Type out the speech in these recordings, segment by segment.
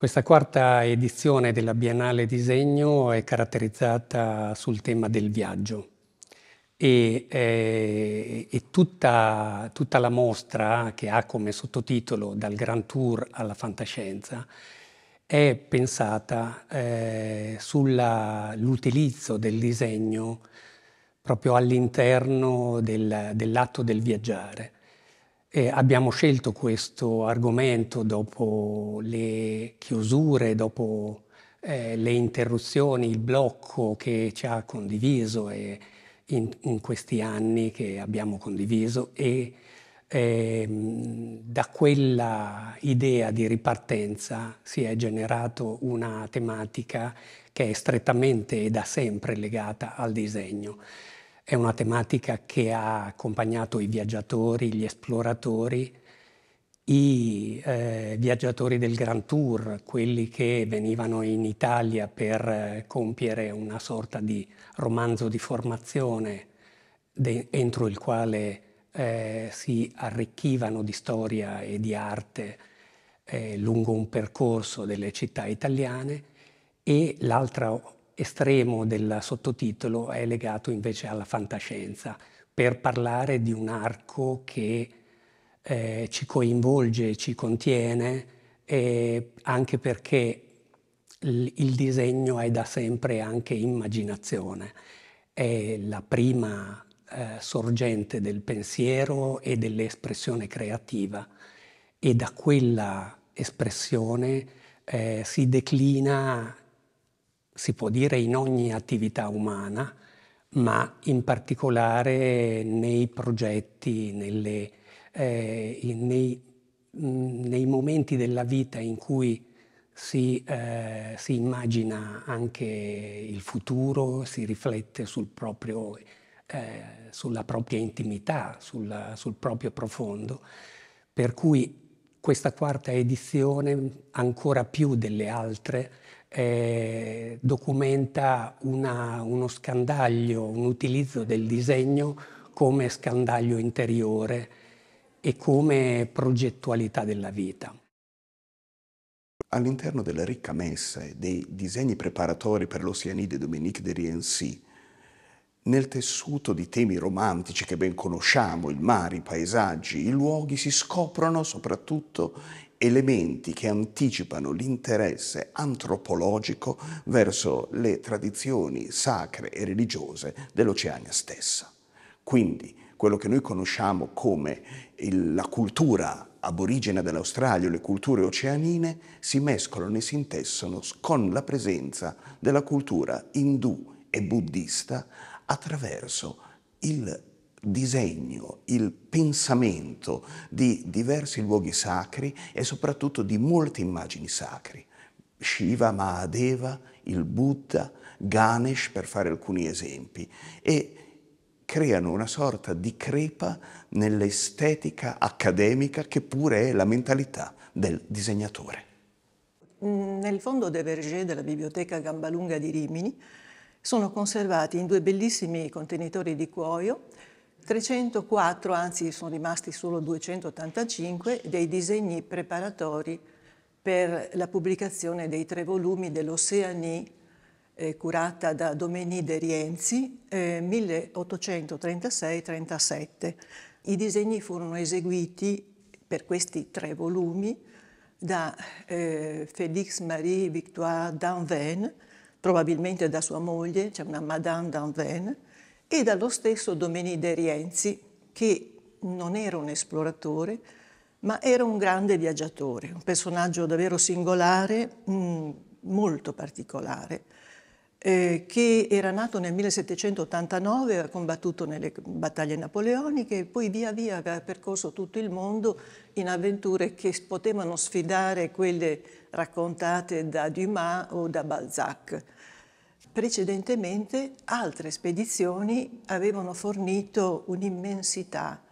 Questa quarta edizione della Biennale Disegno è caratterizzata sul tema del viaggio e, eh, e tutta, tutta, la mostra che ha come sottotitolo Dal Grand Tour alla Fantascienza è pensata eh, sull'utilizzo del disegno proprio all'interno dell'atto del, dell del viaggiare eh, abbiamo scelto questo argomento dopo le chiusure, dopo eh, le interruzioni, il blocco che ci ha condiviso e in, in questi anni che abbiamo condiviso e eh, da quella idea di ripartenza si è generato una tematica che è strettamente e da sempre legata al disegno. È una tematica che ha accompagnato i viaggiatori, gli esploratori, i eh, viaggiatori del Grand Tour, quelli che venivano in Italia per eh, compiere una sorta di romanzo di formazione entro il quale eh, si arricchivano di storia e di arte eh, lungo un percorso delle città italiane e l'altra estremo del sottotitolo è legato invece alla fantascienza, per parlare di un arco che eh, ci coinvolge, ci contiene, eh, anche perché il, disegno è da sempre anche immaginazione, è la prima eh, sorgente del pensiero e dell'espressione creativa e da quella espressione eh, si declina si può dire in ogni attività umana, ma in particolare nei progetti, nelle, eh, nei, mm, nei, momenti della vita in cui si, eh, si, immagina anche il futuro, si riflette sul proprio, eh, sulla propria intimità, sulla, sul proprio profondo, per cui questa quarta edizione, ancora più delle altre, eh, documenta una, uno scandaglio, un utilizzo del disegno come scandaglio interiore e come progettualità della vita. All'interno della ricca messa e dei disegni preparatori per l'Oceanide Dominique de Riency, nel tessuto di temi romantici che ben conosciamo, il mare, i paesaggi, i luoghi, si scoprono soprattutto elementi che anticipano l'interesse antropologico verso le tradizioni sacre e religiose dell'Oceania stessa. Quindi quello che noi conosciamo come il, la cultura aborigena dell'Australia le culture oceanine si mescolano e si intessono con la presenza della cultura indù e buddista attraverso il disegno, il pensamento di diversi luoghi sacri e soprattutto di molte immagini sacri. Shiva, Mahadeva, il Buddha, Ganesh, per fare alcuni esempi, e creano una sorta di crepa nell'estetica accademica che pure è la mentalità del disegnatore. Mm, nel fondo de Verger della biblioteca Gambalunga di Rimini sono conservati in due bellissimi contenitori di cuoio, 304, anzi sono rimasti solo 285, dei disegni preparatori per la pubblicazione dei tre volumi dell'Oceanie eh, curata da De Rienzi, eh, 1836-37. I disegni furono eseguiti per questi tre volumi da eh, Félix-Marie Victoire d'Anvenne, probabilmente da sua moglie, c'è cioè una Madame d'Anven, e dallo stesso Domenico De Rienzi, che non era un esploratore, ma era un grande viaggiatore, un personaggio davvero singolare, mm, molto particolare eh, che era nato nel 1789, ha combattuto nelle battaglie napoleoniche e poi via via aveva percorso tutto il mondo in avventure che potevano sfidare quelle raccontate da Dumas o da Balzac. Precedentemente altre spedizioni avevano fornito un'immensità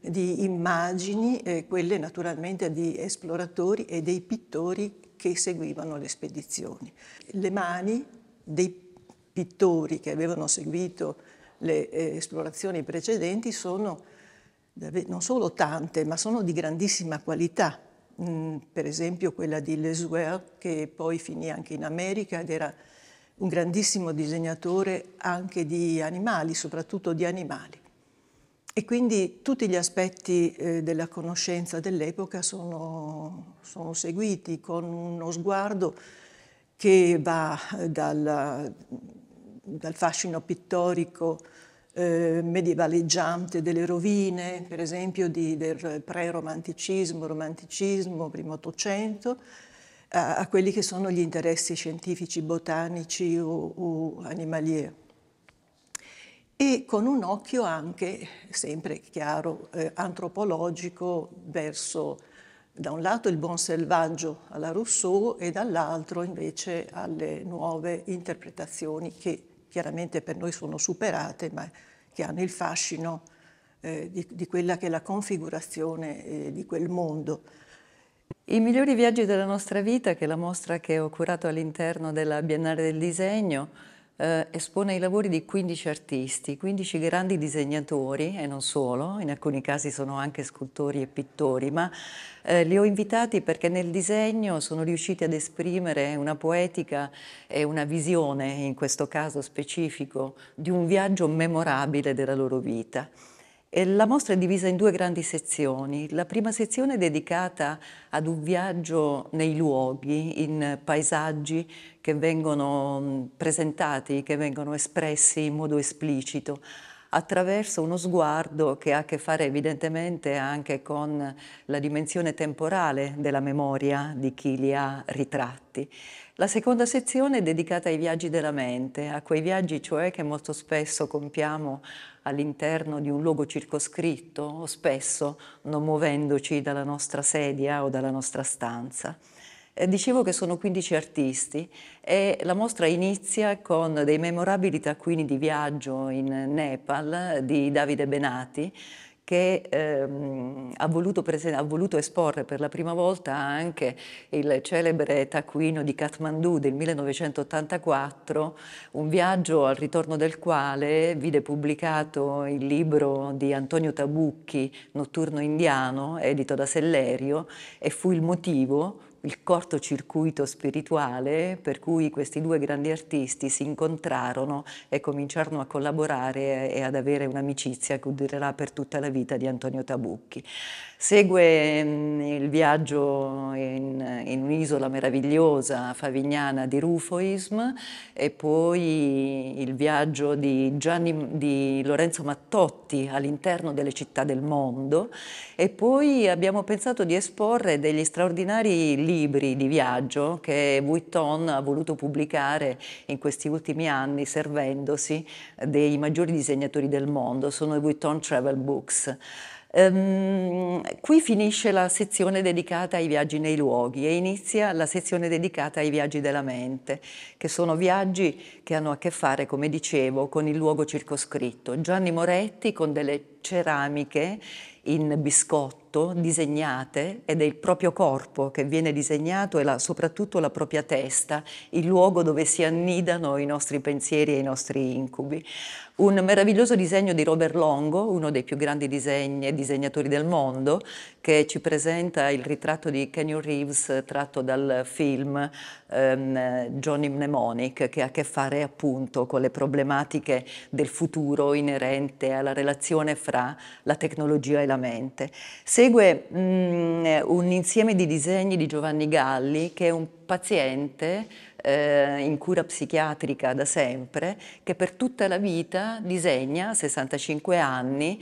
di immagini, eh, quelle naturalmente di esploratori e dei pittori che seguivano le spedizioni. Le mani dei pittori che avevano seguito le eh, esplorazioni precedenti sono non solo tante, ma sono di grandissima qualità. Mm, per esempio quella di Lesueur, che poi finì anche in America ed era un grandissimo disegnatore anche di animali, soprattutto di animali. E quindi tutti gli aspetti eh, della conoscenza dell'epoca sono, sono seguiti con uno sguardo che va eh, dal, dal fascino pittorico eh, medievaleggiante delle rovine, per esempio di, del pre-romanticismo, romanticismo, primo Ottocento, a, a, quelli che sono gli interessi scientifici, botanici o, o animalieri. E con un occhio anche, sempre chiaro, eh, antropologico verso da un lato il buon selvaggio alla Rousseau e dall'altro invece alle nuove interpretazioni che chiaramente per noi sono superate ma che hanno il fascino eh, di, di, quella che è la configurazione eh, di quel mondo. I migliori viaggi della nostra vita, che è la mostra che ho curato all'interno della Biennale del Disegno, eh, espone i lavori di 15 artisti, 15 grandi disegnatori e non solo, in alcuni casi sono anche scultori e pittori, ma eh, li ho invitati perché nel disegno sono riusciti ad esprimere una poetica e una visione, in questo caso specifico, di un viaggio memorabile della loro vita. La mostra è divisa in due grandi sezioni. La prima sezione è dedicata ad un viaggio nei luoghi, in paesaggi che vengono mm, presentati, che vengono espressi in modo esplicito attraverso uno sguardo che ha a che fare evidentemente anche con la dimensione temporale della memoria di chi li ha ritratti. La seconda sezione è dedicata ai viaggi della mente, a quei viaggi cioè che molto spesso compiamo all'interno di un luogo circoscritto o spesso non muovendoci dalla nostra sedia o dalla nostra stanza. Eh, dicevo che sono 15 artisti e la mostra inizia con dei memorabili taccuini di viaggio in Nepal di Davide Benati che ehm, ha, voluto ha, voluto esporre per la prima volta anche il celebre taccuino di Kathmandu del 1984, un viaggio al ritorno del quale vide pubblicato il libro di Antonio Tabucchi, Notturno indiano, edito da Sellerio, e fu il motivo il cortocircuito spirituale per cui questi due grandi artisti si incontrarono e cominciarono a collaborare e ad avere un'amicizia che durerà per tutta la vita di Antonio Tabucchi. Segue mm, il viaggio in, in un'isola meravigliosa, Favignana, di Rufoism e poi il viaggio di, Gianni, di Lorenzo Mattotti all'interno delle città del mondo e poi abbiamo pensato di esporre degli straordinari libri libri di viaggio che Vuitton ha voluto pubblicare in questi ultimi anni servendosi eh, dei maggiori disegnatori del mondo, sono i Vuitton Travel Books. Um, qui finisce la sezione dedicata ai viaggi nei luoghi e inizia la sezione dedicata ai viaggi della mente, che sono viaggi che hanno a che fare, come dicevo, con il luogo circoscritto. Gianni Moretti con delle ceramiche in biscotto foto disegnate ed è il proprio corpo che viene disegnato e la, soprattutto la propria testa, il luogo dove si annidano i nostri pensieri e i nostri incubi. Un meraviglioso disegno di Robert Longo, uno dei più grandi disegni, e disegnatori del mondo, che ci presenta il ritratto di Kenyon Reeves tratto dal film ehm, Johnny Mnemonic, che ha a che fare appunto con le problematiche del futuro inerente alla relazione fra la tecnologia e la mente. Se segue mh, mm, un insieme di disegni di Giovanni Galli, che è un paziente eh, in cura psichiatrica da sempre, che per tutta la vita disegna, a 65 anni,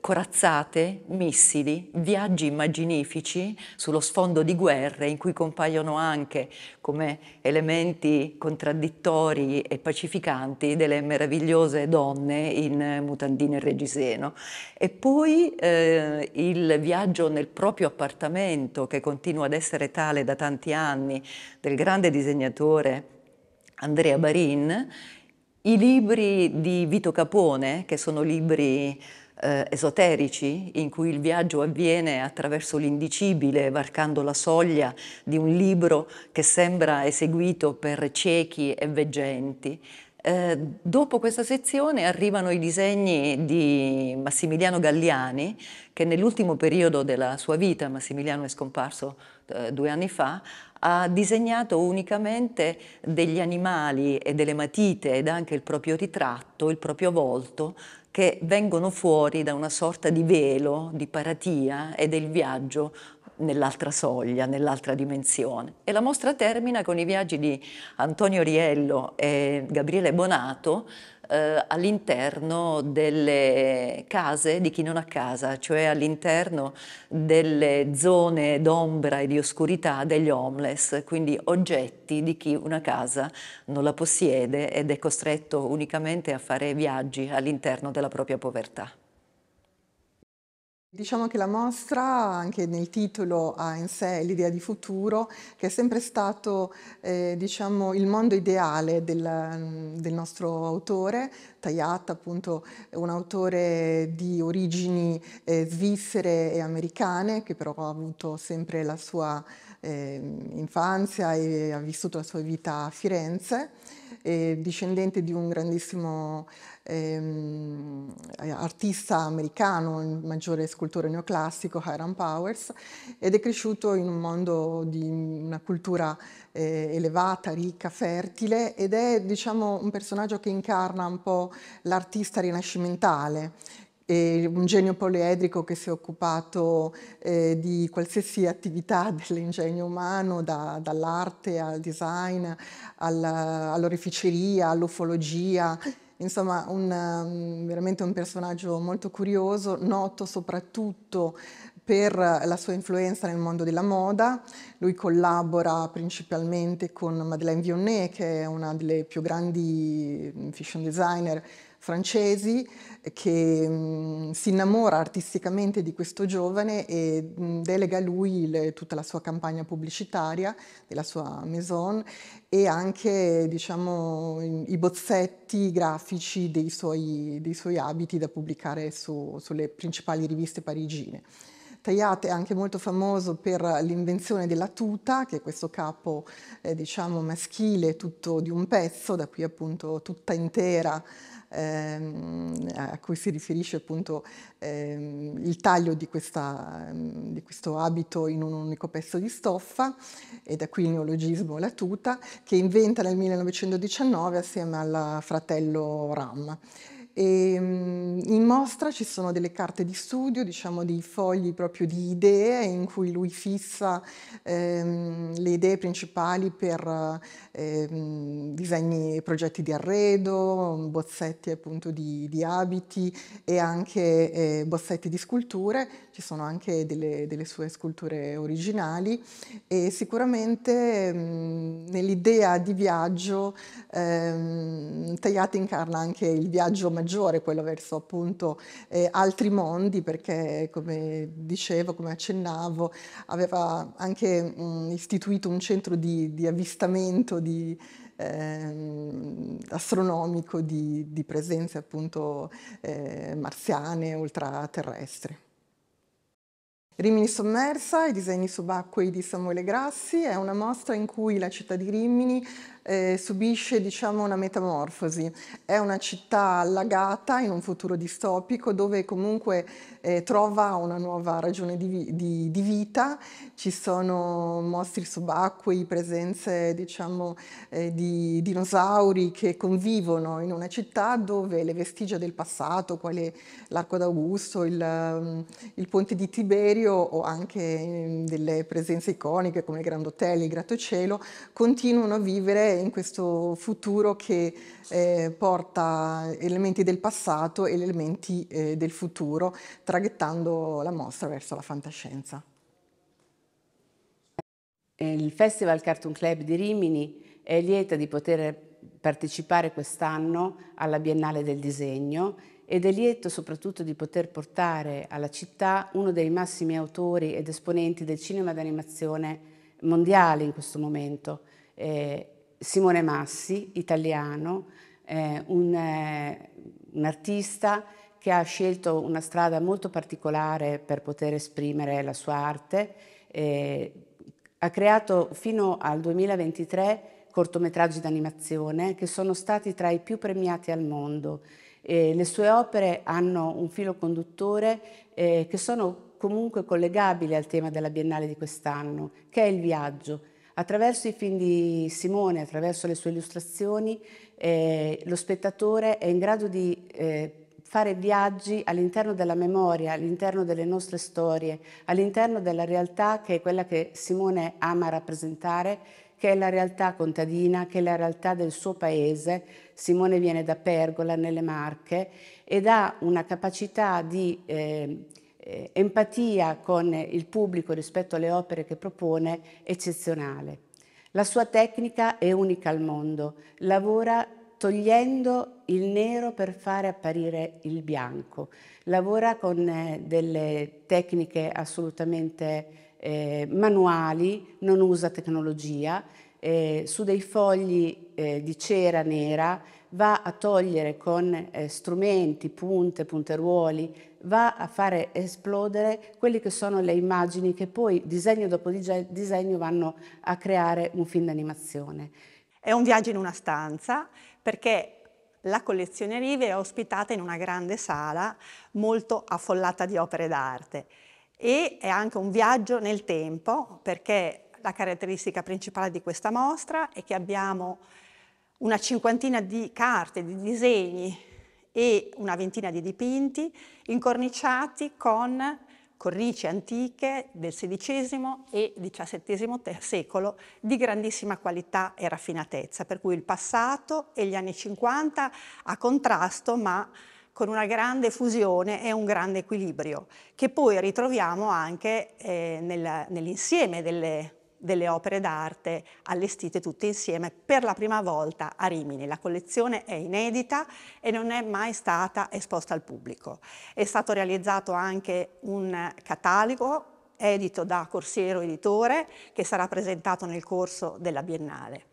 corazzate, missili, viaggi immaginifici sullo sfondo di guerre in cui compaiono anche come elementi contraddittori e pacificanti delle meravigliose donne in mutandine e reggiseno. E poi eh, il viaggio nel proprio appartamento che continua ad essere tale da tanti anni del grande disegnatore Andrea Barin, i libri di Vito Capone, che sono libri eh, esoterici in cui il viaggio avviene attraverso l'indicibile, varcando la soglia di un libro che sembra eseguito per ciechi e veggenti. Eh, dopo questa sezione arrivano i disegni di Massimiliano Galliani, che nell'ultimo periodo della sua vita, Massimiliano è scomparso eh, due anni fa, ha disegnato unicamente degli animali e delle matite ed anche il proprio ritratto, il proprio volto, che vengono fuori da una sorta di velo, di paratia e del viaggio nell'altra soglia, nell'altra dimensione. E la mostra termina con i viaggi di Antonio Riello e Gabriele Bonato eh, all'interno delle case di chi non ha casa, cioè all'interno delle zone d'ombra e di oscurità degli homeless, quindi oggetti di chi una casa non la possiede ed è costretto unicamente a fare viaggi all'interno della propria povertà. Diciamo che la mostra, anche nel titolo, ha in sé l'idea di futuro, che è sempre stato eh, diciamo, il mondo ideale del, mm, del nostro autore, Tayat, appunto un autore di origini eh, svizzere e americane, che però ha avuto sempre la sua eh, infanzia e ha vissuto la sua vita a Firenze, eh, discendente di un grandissimo ehm, artista americano, il maggiore scultore neoclassico, Hiram Powers, ed è cresciuto in un mondo di una cultura eh, elevata, ricca, fertile ed è diciamo, un personaggio che incarna un po' l'artista rinascimentale, un genio poliedrico che si è occupato eh, di qualsiasi attività dell'ingegno umano, da, dall'arte al design, alla, all'orificeria, all'ufologia, insomma un, um, veramente un personaggio molto curioso, noto soprattutto per la sua influenza nel mondo della moda. Lui collabora principalmente con Madeleine Vionnet, che è una delle più grandi mm, fashion designer francesi, che mh, mm, si innamora artisticamente di questo giovane e mh, mm, delega a lui le, tutta la sua campagna pubblicitaria della sua maison e anche diciamo, i bozzetti grafici dei suoi, dei suoi abiti da pubblicare su, sulle principali riviste parigine. Tagliate è anche molto famoso per l'invenzione della tuta, che è questo capo eh, diciamo maschile tutto di un pezzo, da qui appunto tutta intera, ehm, a cui si riferisce appunto ehm, il taglio di, questa, ehm, di, questo abito in un unico pezzo di stoffa, e da qui il neologismo la tuta, che inventa nel 1919 assieme al fratello Ram. E mm, in mostra ci sono delle carte di studio, diciamo dei fogli proprio di idee in cui lui fissa ehm, le idee principali per ehm, disegni e progetti di arredo, bozzetti appunto di, di abiti e anche eh, bozzetti di sculture, ci sono anche delle, delle sue sculture originali e sicuramente ehm, nell'idea di viaggio ehm, Tagliati incarna anche il viaggio maggiore maggiore, quello verso appunto eh, altri mondi, perché come dicevo, come accennavo, aveva anche mh, mm, istituito un centro di, di avvistamento di, ehm, astronomico di, di, presenze appunto eh, marziane, ultraterrestri. Rimini sommersa, i disegni subacquei di Samuele Grassi, è una mostra in cui la città di Rimini eh, subisce diciamo, una metamorfosi. È una città allagata in un futuro distopico dove comunque eh, trova una nuova ragione di, di, di, vita, ci sono mostri subacquei, presenze diciamo, eh, di dinosauri che convivono in una città dove le vestigia del passato, quale l'arco d'Augusto, il, mm, il ponte di Tiberio o anche mm, delle presenze iconiche come il Grand Hotel, il Grattacielo, continuano a vivere in questo futuro che eh, porta elementi del passato e elementi eh, del futuro, traghettando la mostra verso la fantascienza. Il Festival Cartoon Club di Rimini è lieta di poter partecipare quest'anno alla Biennale del Disegno ed è lieto soprattutto di poter portare alla città uno dei massimi autori ed esponenti del cinema d'animazione mondiale in questo momento. Eh, Simone Massi, italiano, eh, un, eh, un, artista che ha scelto una strada molto particolare per poter esprimere la sua arte. Eh, ha creato fino al 2023 cortometraggi d'animazione che sono stati tra i più premiati al mondo. le sue opere hanno un filo conduttore eh, che sono comunque collegabili al tema della Biennale di quest'anno, che è il viaggio, Attraverso i film di Simone, attraverso le sue illustrazioni, eh, lo spettatore è in grado di eh, fare viaggi all'interno della memoria, all'interno delle nostre storie, all'interno della realtà che è quella che Simone ama rappresentare, che è la realtà contadina, che è la realtà del suo paese. Simone viene da Pergola, nelle Marche, ed ha una capacità di eh, eh, empatia con il pubblico rispetto alle opere che propone eccezionale. La sua tecnica è unica al mondo, lavora togliendo il nero per fare apparire il bianco, lavora con eh, delle tecniche assolutamente eh, manuali, non usa tecnologia, eh, su dei fogli eh, di cera nera va a togliere con eh, strumenti, punte, punteruoli, va a fare esplodere quelle che sono le immagini che poi disegno dopo disegno vanno a creare un film d'animazione. È un viaggio in una stanza perché la collezione Rive è ospitata in una grande sala molto affollata di opere d'arte e è anche un viaggio nel tempo perché la caratteristica principale di questa mostra è che abbiamo una cinquantina di carte, di disegni e una ventina di dipinti incorniciati con cornici antiche del XVI e XVII secolo di grandissima qualità e raffinatezza, per cui il passato e gli anni 50 a contrasto ma con una grande fusione e un grande equilibrio, che poi ritroviamo anche eh, nel, nell'insieme delle delle opere d'arte allestite tutte insieme per la prima volta a Rimini. La collezione è inedita e non è mai stata esposta al pubblico. È stato realizzato anche un catalogo edito da Corsiero Editore che sarà presentato nel corso della Biennale.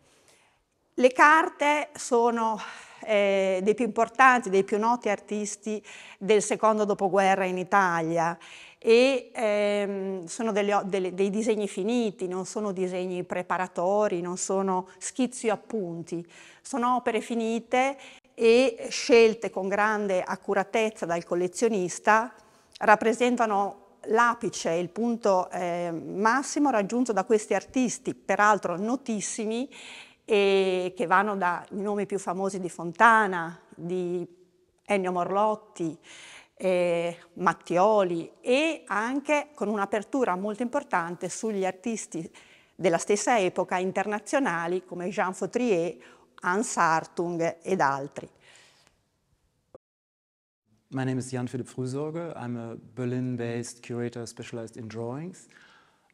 Le carte sono eh, dei più importanti, dei più noti artisti del secondo dopoguerra in Italia e ehm, sono delle, delle, dei disegni finiti, non sono disegni preparatori, non sono schizzi o appunti, sono opere finite e scelte con grande accuratezza dal collezionista rappresentano l'apice, il punto eh, massimo raggiunto da questi artisti, peraltro notissimi, e che vanno dai nomi più famosi di Fontana, di Ennio Morlotti, eh, Mattioli e anche con un'apertura molto importante sugli artisti della stessa epoca internazionali come Jean Fautrier, Hans Hartung ed altri. My name is Jan Philipp Frühsorge. I'm a Berlin based curator specialized in drawings.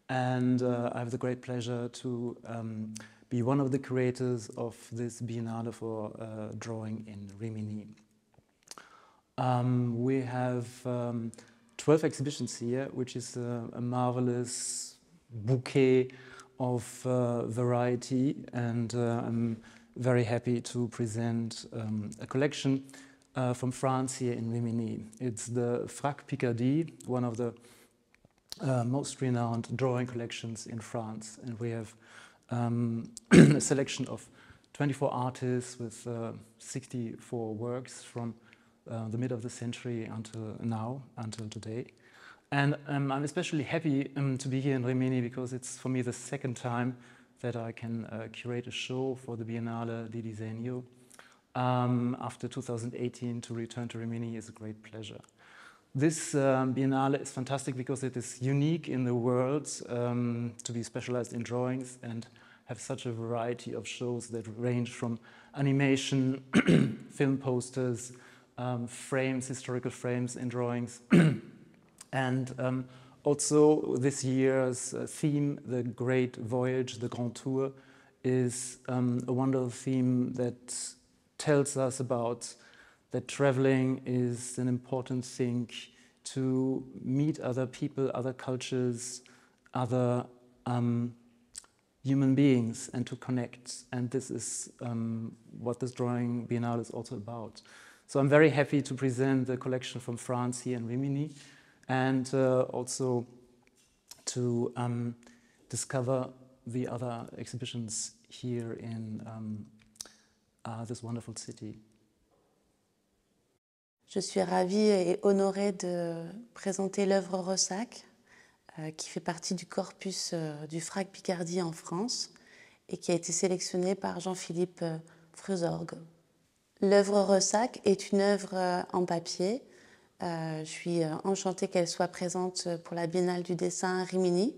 And uh, I have the great pleasure to um, be one of the creators of this Biennale for uh, drawing in Rimini. Um, we have um, 12 exhibitions here, which is a, a marvelous bouquet of uh, variety, and uh, I'm very happy to present um, a collection uh, from France here in Rimini. It's the Frac Picardie, one of the uh, most renowned drawing collections in France, and we have um, a selection of 24 artists with uh, 64 works from uh, the mid of the century until now, until today. And um, I'm especially happy um, to be here in Rimini because it's for me the second time that I can uh, curate a show for the Biennale di Disegno. Um, after 2018, to return to Rimini is a great pleasure this um, Biennale is fantastic because it is unique in the world um, to be specialized in drawings and have such a variety of shows that range from animation, film posters, um, frames, historical frames and drawings. Um, and also this year's uh, theme, the Great Voyage, the Grand Tour, is um, a wonderful theme that tells us about that traveling is an important thing to meet other people, other cultures, other um, human beings, and to connect. And this is um, what this drawing biennale is also about. So I'm very happy to present the collection from France here in Rimini, and uh, also to um, discover the other exhibitions here in um, uh, this wonderful city. Je suis ravie et honorée de présenter l'œuvre Rossac, euh, qui fait partie du corpus euh, du FRAC Picardie en France et qui a été sélectionnée par Jean-Philippe euh, Fruzorg. L'œuvre Ressac » est une œuvre en papier. je suis enchantée qu'elle soit présente pour la Biennale du dessin à Rimini,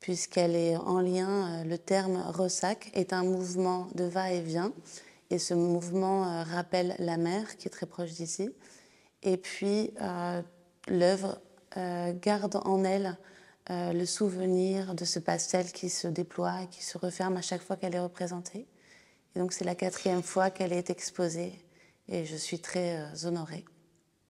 puisqu'elle est en lien, le terme ressac » est un mouvement de va-et-vient, et ce mouvement rappelle la mer, qui est très proche d'ici, et puis, euh, l'œuvre euh, garde en elle euh, le souvenir de ce pastel qui se déploie et qui se referme à chaque fois qu'elle est représentée. Et donc, c'est la quatrième fois qu'elle est exposée et je suis très honorée.